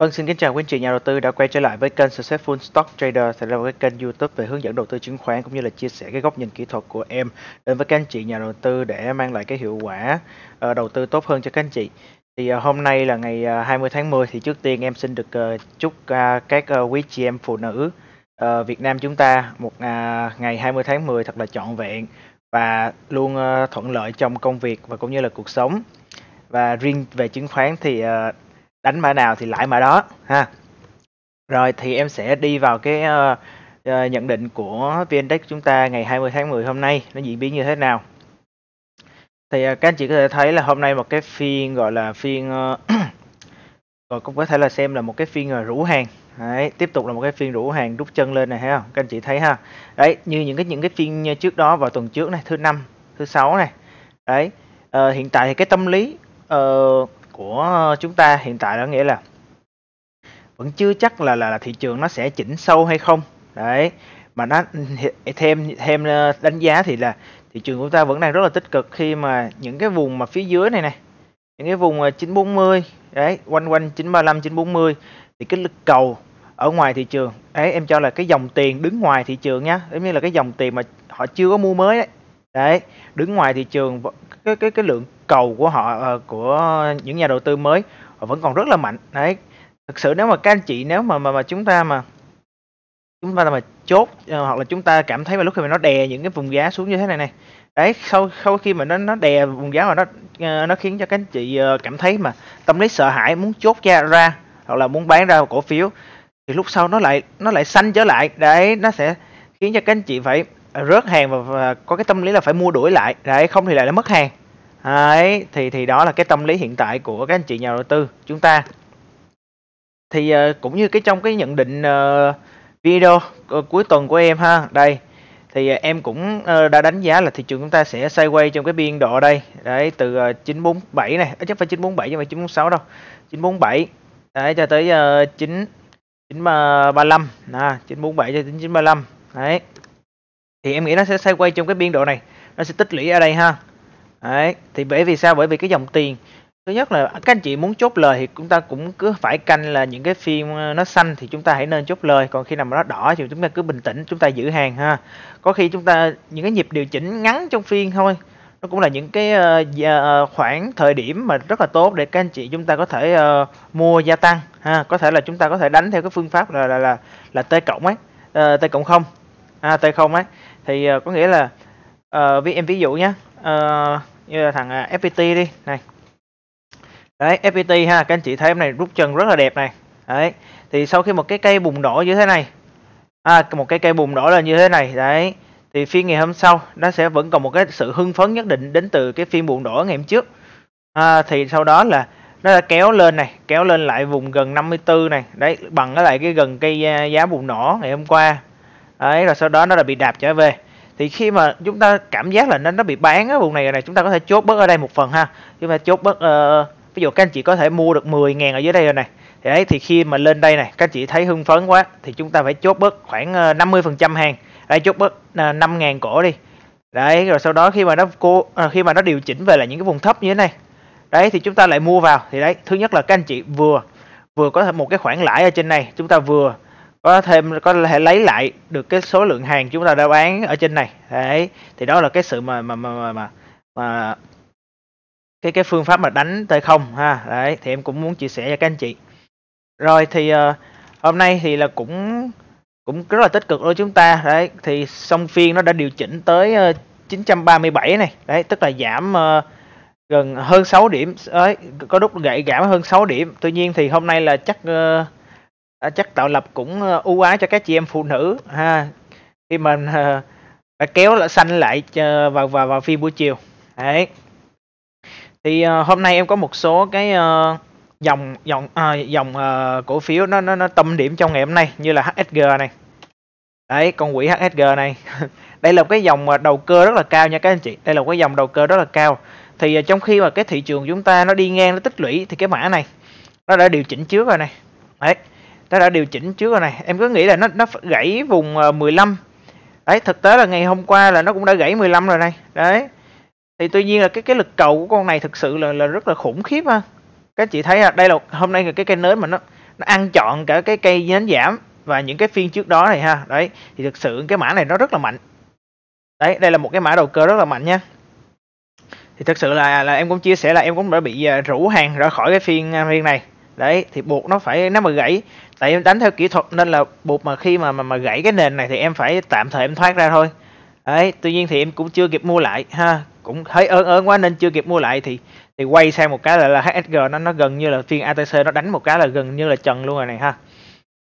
Vâng, xin kính chào quý anh chị nhà đầu tư đã quay trở lại với kênh Successful Stock Trader sẽ là một cái kênh YouTube về hướng dẫn đầu tư chứng khoán cũng như là chia sẻ cái góc nhìn kỹ thuật của em đến với các anh chị nhà đầu tư để mang lại cái hiệu quả ờ, đầu tư tốt hơn cho các anh chị. Thì ờ, hôm nay là ngày 20 ờ, tháng 10 thì trước tiên em xin được chúc các quý chị em phụ nữ Việt Nam chúng ta một à, ngày 20 tháng 10 thật là trọn vẹn và luôn thuận lợi trong công việc và cũng như là cuộc sống. Và riêng về chứng khoán thì đánh mã nào thì lãi mã đó ha rồi thì em sẽ đi vào cái uh, uh, nhận định của VNDAX chúng ta ngày 20 tháng 10 hôm nay nó diễn biến như thế nào thì uh, các anh chị có thể thấy là hôm nay một cái phiên gọi là phiên uh, rồi cũng có thể là xem là một cái phiên rủ hàng đấy, tiếp tục là một cái phiên rủ hàng rút chân lên này ha các anh chị thấy ha đấy như những cái những cái phiên trước đó vào tuần trước này thứ năm thứ sáu này đấy uh, hiện tại thì cái tâm lý uh, của ờ, chúng ta hiện tại đó nghĩa là vẫn chưa chắc là là, là thị trường nó sẽ chỉnh sâu hay không đấy mà nó thêm thêm ờ, đánh giá thì là thị trường của ta vẫn đang rất là tích cực khi mà những cái vùng mà phía dưới này này những cái vùng 940 ờ, đấy quanh quanh 935 940 thì cái lực cầu ở ngoài thị trường ấy em cho là cái dòng tiền đứng ngoài thị trường nhá giống như là cái dòng tiền mà họ chưa có mua mới đấy đấy đứng ngoài thị trường cái cái cái lượng cầu của họ ờ, của những nhà đầu tư mới vẫn còn rất là mạnh đấy thực sự nếu mà các anh chị nếu mà mà, mà chúng ta mà chúng ta mà chốt ờ, hoặc là chúng ta cảm thấy mà lúc khi mà nó đè những cái vùng giá xuống như thế này này đấy sau sau khi mà nó nó đè vùng giá và nó ờ, nó khiến cho các anh chị cảm thấy mà tâm lý sợ hãi muốn chốt ra ra hoặc là muốn bán ra cổ phiếu thì lúc sau nó lại nó lại xanh trở lại đấy nó sẽ khiến cho các anh chị phải rớt hàng và có cái tâm lý là phải mua đuổi lại đấy không thì lại đã mất hàng đấy thì thì đó là cái tâm lý hiện tại của các anh chị nhà đầu tư chúng ta thì ờ, cũng như cái trong cái nhận định ờ, video ờ, cuối tuần của em ha đây thì em cũng đã đánh giá là thị trường chúng ta sẽ sideways trong cái biên độ đây đấy từ 947 này chắc phải 947 nhưng mà 946 đâu 947 đấy cho tới 9 935 à, 947 cho đến 935 đấy thì em nghĩ nó sẽ xoay quay trong cái biên độ này nó sẽ tích lũy ở đây ha đấy thì bởi vì sao bởi vì cái dòng tiền thứ nhất là các anh chị muốn chốt lời thì chúng ta cũng cứ phải canh là những cái phim ờ, nó xanh thì chúng ta hãy nên chốt lời còn khi nào mà nó đỏ thì chúng ta cứ bình tĩnh chúng ta giữ hàng ha có khi chúng ta những cái nhịp điều chỉnh ngắn trong phiên thôi nó cũng là những cái uh, khoảng thời điểm mà rất là tốt để các anh chị chúng ta có thể uh, mua gia tăng ha có thể là chúng ta có thể đánh theo cái phương pháp là là là, là t cộng ấy uh, t cộng không à, t không ấy thì uh, có nghĩa là uh, ờ, ví em ví dụ nhé uh, ờ, như là thằng uh, à, FPT đi này đấy FPT ha các anh chị thấy em này rút chân rất là đẹp này đấy thì sau khi một cái cây bùng nổ như thế này à, một cái cây bùng nổ là như thế này đấy thì phiên ngày hôm sau nó sẽ vẫn còn một cái sự hưng phấn nhất định đến từ cái phiên bùng nổ ngày hôm trước à, thì sau đó là nó đã kéo lên này kéo lên lại vùng gần 54 này đấy bằng lại cái gần cây à, giá bùng nổ ngày hôm qua đấy rồi sau đó nó là bị đạp trở về thì khi mà chúng ta cảm giác là nó nó bị bán ở vùng này này chúng ta có thể chốt bớt ở đây một phần ha chúng ta chốt bớt uh, ví dụ các anh chị có thể mua được 10.000 ở dưới đây rồi này thì đấy thì khi mà lên đây này các anh chị thấy hưng phấn quá thì chúng ta phải chốt bớt khoảng 50% ờ, hàng đây chốt bớt uh, ờ, 5.000 cổ đi đấy rồi sau đó khi mà nó cô uh, khi mà nó điều chỉnh về là những cái vùng thấp như thế này đấy thì chúng ta lại mua vào thì đấy thứ nhất là các anh chị vừa vừa có một cái khoản lãi ở trên này chúng ta vừa có thêm có thể lấy lại được cái số lượng hàng chúng ta đã bán ở trên này đấy thì đó là cái sự mà mà mà mà, mà cái cái phương pháp mà đánh t không ha đấy thì em cũng muốn chia sẻ cho các anh chị rồi thì uh, hôm nay thì là cũng cũng rất là tích cực đối chúng ta đấy thì song phiên nó đã điều chỉnh tới uh, ờ, 937 này đấy tức là giảm uh, gần hơn 6 điểm đấy có lúc gãy giảm hơn 6 điểm tuy nhiên thì hôm nay là chắc uh, à, chắc tạo lập cũng ờ, ưu ái cho các chị em phụ nữ ha khi mình à, ờ, kéo lại xanh lại ờ, vào vào vào phim buổi chiều đấy thì à, hôm nay em có một số cái à, dòng dòng à, dòng à, cổ phiếu nó nó nó tâm điểm trong ngày hôm nay như là HSG này đấy con quỹ HSG này đây là một cái dòng đầu cơ rất là cao nha các anh chị đây là một cái dòng đầu cơ rất là cao thì trong khi mà cái thị trường chúng ta nó đi ngang nó tích lũy thì cái mã này nó đã điều chỉnh trước rồi này đấy ta đã điều chỉnh trước rồi này em cứ nghĩ là nó nó gãy vùng 15 ờ, đấy thực tế là ngày hôm qua là nó cũng đã gãy 15 rồi này đấy thì tuy nhiên là cái cái lực cầu của con này thực sự là là rất là khủng khiếp ha các chị thấy là đây là hôm nay là cái cây nến mà nó nó ăn chọn cả cái cây nến giảm và những cái phiên trước đó này ha đấy thì thực sự cái mã này nó rất là mạnh đấy đây là một cái mã đầu cơ rất là mạnh nha thì thực sự là là em cũng chia sẻ là em cũng đã bị ờ, rủ hàng ra khỏi cái phiên ờ, phiên này đấy thì buộc nó phải nó mà gãy tại em đánh theo kỹ thuật nên là buộc mà khi mà mà, mà gãy cái nền này thì em phải tạm thời em thoát ra thôi đấy tuy nhiên thì em cũng chưa kịp mua lại ha cũng thấy ớn ớn quá nên chưa kịp mua lại thì thì quay sang một cái là, là HSG nó nó gần như là phiên ATC nó đánh một cái là gần như là trần luôn rồi này ha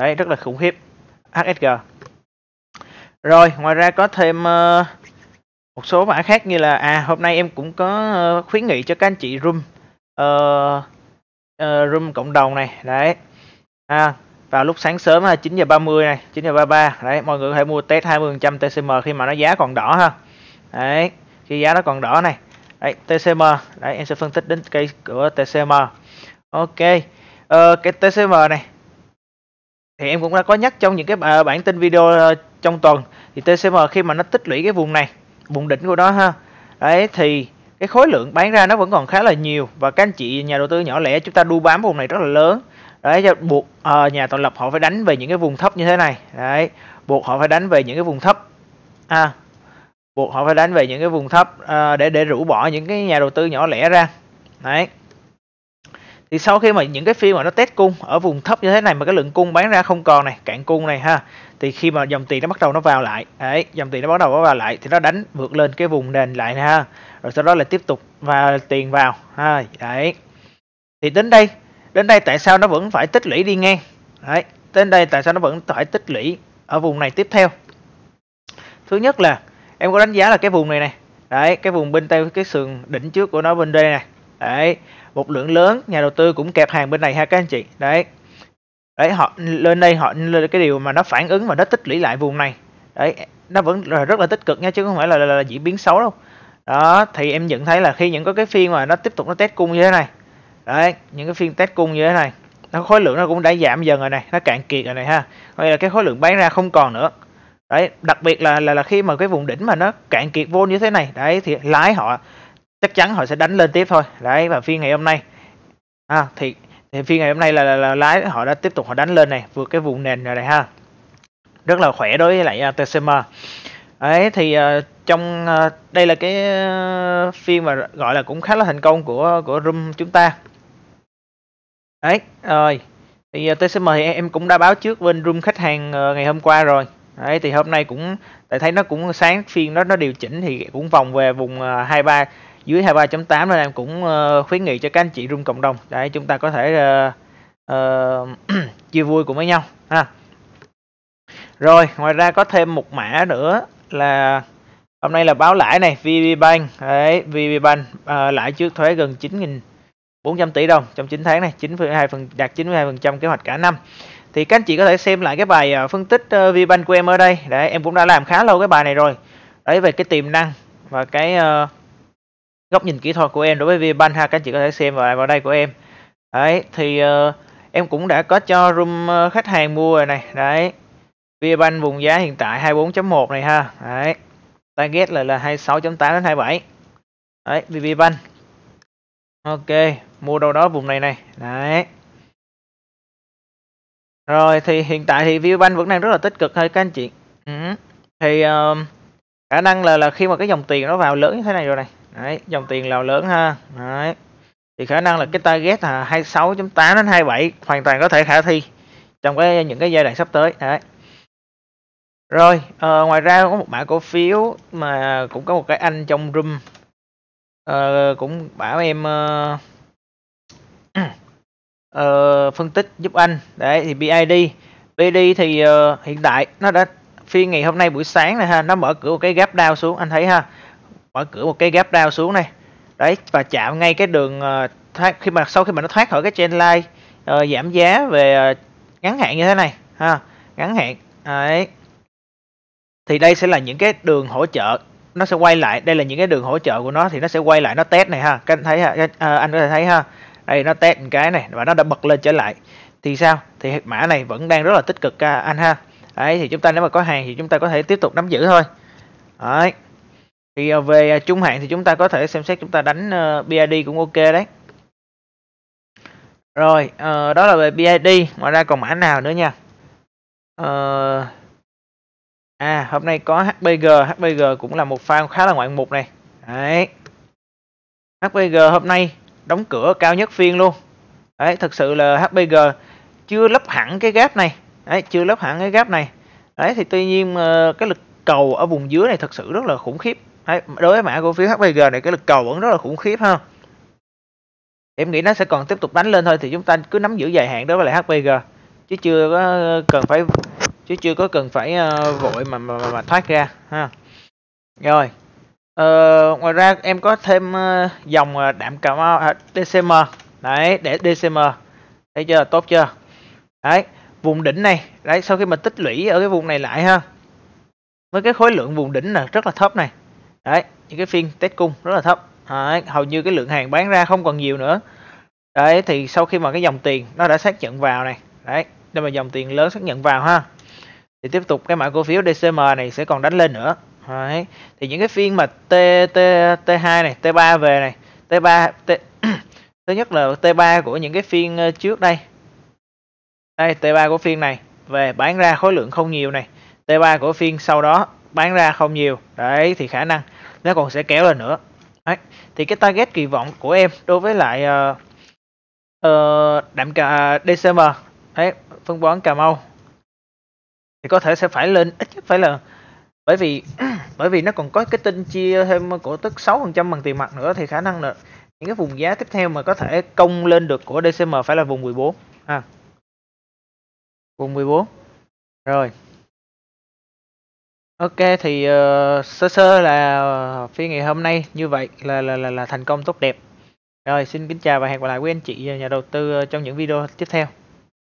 đấy rất là khủng khiếp HSG rồi ngoài ra có thêm uh, một số mã khác như là à hôm nay em cũng có uh, khuyến nghị cho các anh chị room uh, uh, room cộng đồng này đấy à, vào lúc sáng sớm ha 9 giờ 30 này 9 giờ 33 đấy mọi người có thể mua test 20% TCM khi mà nó giá còn đỏ ha đấy khi giá nó còn đỏ này đấy TCM đấy em sẽ phân tích đến cây của TCM ok ờ, cái TCM này thì em cũng đã có nhắc trong những cái à, bản tin video ờ, trong tuần thì TCM khi mà nó tích lũy cái vùng này vùng đỉnh của nó ha đấy thì cái khối lượng bán ra nó vẫn còn khá là nhiều và các anh chị nhà đầu tư nhỏ lẻ chúng ta đu bám vùng này rất là lớn đấy cho buộc à, nhà tạo lập họ phải đánh về những cái vùng thấp như thế này đấy buộc họ phải đánh về những cái vùng thấp à, buộc họ phải đánh về những cái vùng thấp à, để để rũ bỏ những cái nhà đầu tư nhỏ lẻ ra đấy thì sau khi mà những cái phiên mà nó test cung ở vùng thấp như thế này mà cái lượng cung bán ra không còn này cạn cung này ha thì khi mà dòng tiền nó bắt đầu nó vào lại đấy dòng tiền nó bắt đầu nó vào lại thì nó đánh vượt lên cái vùng nền lại này, ha rồi sau đó là tiếp tục và tiền vào ha đấy thì đến đây đến đây tại sao nó vẫn phải tích lũy đi ngang đấy đến đây tại sao nó vẫn phải tích lũy ở vùng này tiếp theo thứ nhất là em có đánh giá là cái vùng này này đấy cái vùng bên tay cái sườn đỉnh trước của nó bên đây này đấy một lượng lớn nhà đầu tư cũng kẹp hàng bên này ha các anh chị đấy đấy họ lên đây họ lên cái điều mà nó phản ứng và nó tích lũy lại vùng này đấy nó vẫn rất là tích cực nha chứ không phải là, là, là diễn biến xấu đâu đó thì em nhận thấy là khi những có cái phiên mà nó tiếp tục nó test cung như thế này đấy những cái phiên test cung như thế này nó khối lượng nó cũng đã giảm dần rồi này nó cạn kiệt rồi này ha có nghĩa là cái khối lượng bán ra không còn nữa đấy đặc biệt là là, là khi mà cái vùng đỉnh mà nó cạn kiệt vô như thế này đấy thì lái họ chắc chắn họ sẽ đánh lên tiếp thôi đấy và phiên ngày hôm nay à, thì, thì phiên ngày hôm nay là, là, là lái họ đã tiếp tục họ đánh lên này vượt cái vùng nền rồi này ha rất là khỏe đối với lại à, TCM ấy thì uh, trong uh, đây là cái uh, phiên mà gọi là cũng khá là thành công của của room chúng ta đấy rồi thì uh, TCM thì em cũng đã báo trước bên room khách hàng uh, ngày hôm qua rồi đấy thì hôm nay cũng tại thấy nó cũng sáng phiên nó nó điều chỉnh thì cũng vòng về vùng uh, ba dưới 23.8 là em cũng ờ, khuyến nghị cho các anh chị rung cộng đồng để chúng ta có thể uh, uh, chia vui cùng với nhau ha rồi ngoài ra có thêm một mã nữa là hôm nay là báo lãi này VB Bank đấy VB Bank uh, lãi trước thuế gần 9.400 tỷ đồng trong 9 tháng này 9,2 phần đạt 92% kế hoạch cả năm thì các anh chị có thể xem lại cái bài phân tích VBank của em ở đây đấy em cũng đã làm khá lâu cái bài này rồi đấy về cái tiềm năng và cái uh, góc nhìn kỹ thuật của em đối với V-ban ha các anh chị có thể xem vào, vào đây của em đấy thì uh, em cũng đã có cho room ờ, khách hàng mua rồi này đấy V-ban vùng giá hiện tại 24.1 này ha đấy target là là 26.8 đến 27 đấy V-ban ok mua đâu đó vùng này này đấy rồi thì hiện tại thì V-ban vẫn đang rất là tích cực thôi các anh chị ừ. thì uh, khả năng là là khi mà cái dòng tiền nó vào lớn như thế này rồi này đấy dòng tiền lào lớn ha đấy thì khả năng là cái target là 26.8 đến 27 hoàn toàn có thể khả thi trong cái những cái giai đoạn sắp tới đấy rồi à, ngoài ra có một mã cổ phiếu mà cũng có một cái anh trong room à, cũng bảo em à, à, phân tích giúp anh đấy thì BID BID thì uh, hiện tại nó đã phiên ngày hôm nay buổi sáng này ha nó mở cửa một cái gap down xuống anh thấy ha mở cửa một cái gap down xuống này đấy và chạm ngay cái đường ờ, thoát khi mà sau khi mà nó thoát khỏi cái trend line uh, giảm giá về uh, ngắn hạn như thế này ha ngắn hạn đấy thì đây sẽ là những cái đường hỗ trợ nó sẽ quay lại đây là những cái đường hỗ trợ của nó thì nó sẽ quay lại nó test này ha các anh thấy ha uh, anh có thể thấy ha đây nó test một cái này và nó đã bật lên trở lại thì sao thì mã này vẫn đang rất là tích cực anh ha đấy thì chúng ta nếu mà có hàng thì chúng ta có thể tiếp tục nắm giữ thôi đấy thì ờ, về ờ, trung hạn thì chúng ta có thể xem xét chúng ta đánh BID ờ, cũng ok đấy rồi đó là về BID ngoài ra còn mã nào nữa nha à hôm nay có hbg hbg cũng là một pha khá là ngoạn mục này đấy HPG hôm nay đóng cửa cao nhất phiên luôn đấy thực sự là hbg chưa lấp hẳn cái gap này đấy chưa lấp hẳn cái gap này đấy thì tuy nhiên cái lực cầu ở vùng dưới này thật sự rất là khủng khiếp đối với mã cổ phiếu HPG này cái lực cầu vẫn rất là khủng khiếp ha em nghĩ nó sẽ còn tiếp tục đánh lên thôi thì chúng ta cứ nắm giữ dài hạn đối với lại HPG chứ chưa có cần phải chứ chưa có cần phải ờ, vội mà, mà mà thoát ra ha rồi ờ, ngoài ra em có thêm ờ, dòng ờ, đạm cà mau à, DCM đấy để DCM thấy chưa tốt chưa đấy vùng đỉnh này đấy sau khi mà tích lũy ở cái vùng này lại ha với cái khối lượng vùng đỉnh là rất là thấp này đấy những cái phiên Tết cung rất là thấp đấy, hầu như cái lượng hàng bán ra không còn nhiều nữa đấy thì sau khi mà cái dòng tiền nó đã xác nhận vào này đấy đây mà dòng tiền lớn xác nhận vào ha thì tiếp tục cái mã cổ phiếu DCM này sẽ còn đánh lên nữa đấy. thì những cái phiên mà T T T2 này T3 về này T3 T thứ nhất là T3 của những cái phiên ờ, trước đây đây T3 của phiên này về bán ra khối lượng không nhiều này T3 của phiên sau đó bán ra không nhiều đấy thì khả năng nó còn sẽ kéo lên nữa đấy. thì cái target kỳ vọng của em đối với lại uh, uh, đạm cà à, DCM đấy, phân bón Cà Mau thì có thể sẽ phải lên ít nhất phải là bởi vì bởi vì nó còn có cái tin chia thêm cổ tức 6 phần trăm bằng tiền mặt nữa thì khả năng là những cái vùng giá tiếp theo mà có thể công lên được của DCM phải là vùng 14 ha à. vùng 14 rồi Ok thì uh, sơ sơ là phiên ngày hôm nay như vậy là là là, là thành công tốt đẹp. Rồi xin kính chào và hẹn gặp lại quý anh chị ờ, nhà đầu tư ờ, trong những video tiếp theo.